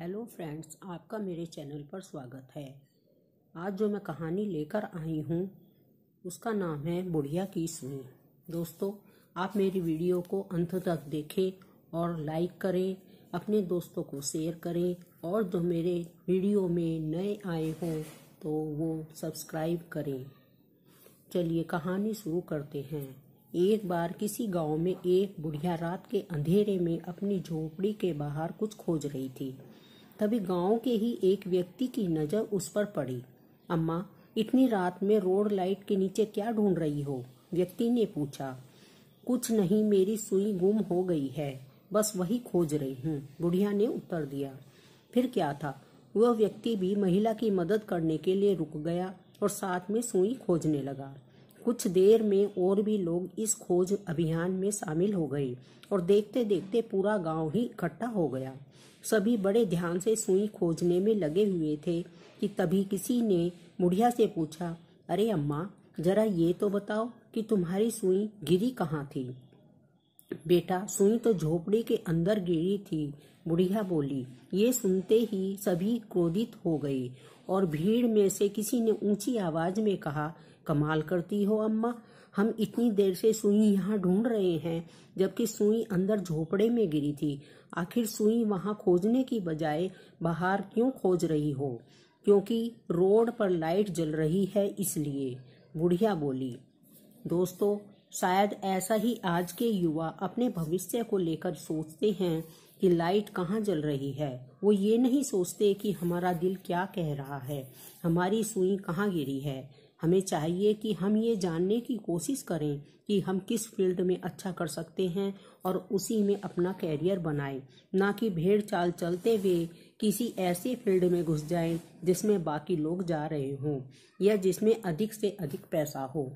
hello friends आपका मेरे channel पर स्वागत है आज जो मैं कहानी लेकर आई हूँ उसका नाम है बुढ़िया की सुई दोस्तों आप मेरी वीडियो को अंत तक देखें और लाइक करें अपने दोस्तों को शेयर करें और जो मेरे वीडियो में नए आए हों तो वो सब्सक्राइब करें चलिए कहानी शुरू करते हैं एक बार किसी गांव में एक बुढ़िया रात के अंधेरे में अपनी झोपड़ी के बाहर कुछ खोज रही थी तभी गांव के ही एक व्यक्ति की नज़र उस पर पड़ी अम्मा इतनी रात में रोड लाइट के नीचे क्या ढूंढ रही हो व्यक्ति ने पूछा कुछ नहीं मेरी सुई गुम हो गई है बस वही खोज रही हूँ बुढ़िया ने उत्तर दिया फिर क्या था वह व्यक्ति भी महिला की मदद करने के लिए रुक गया और साथ में सुई खोजने लगा कुछ देर में और भी लोग इस खोज अभियान में शामिल हो गए और देखते देखते पूरा गांव ही इकट्ठा हो गया सभी बड़े ध्यान से सुई खोजने में लगे हुए थे कि तभी किसी ने मुढ़िया से पूछा अरे अम्मा जरा ये तो बताओ कि तुम्हारी सुई गिरी कहाँ थी बेटा सुई तो झोपड़ी के अंदर गिरी थी बुढ़िया बोली ये सुनते ही सभी क्रोधित हो गए और भीड़ में से किसी ने ऊंची आवाज में कहा कमाल करती हो अम्मा हम इतनी देर से सुई यहाँ ढूंढ रहे हैं जबकि सुई अंदर झोपड़े में गिरी थी आखिर सुई वहाँ खोजने की बजाय बाहर क्यों खोज रही हो क्योंकि रोड पर लाइट जल रही है इसलिए बुढ़िया बोली दोस्तों शायद ऐसा ही आज के युवा अपने भविष्य को लेकर सोचते हैं कि लाइट कहाँ जल रही है वो ये नहीं सोचते कि हमारा दिल क्या कह रहा है हमारी सुई कहाँ गिरी है हमें चाहिए कि हम ये जानने की कोशिश करें कि हम किस फील्ड में अच्छा कर सकते हैं और उसी में अपना कैरियर बनाएं ना कि भेड़ चाल चलते हुए किसी ऐसे फील्ड में घुस जाएं जिसमें बाकी लोग जा रहे हों या जिसमें अधिक से अधिक पैसा हो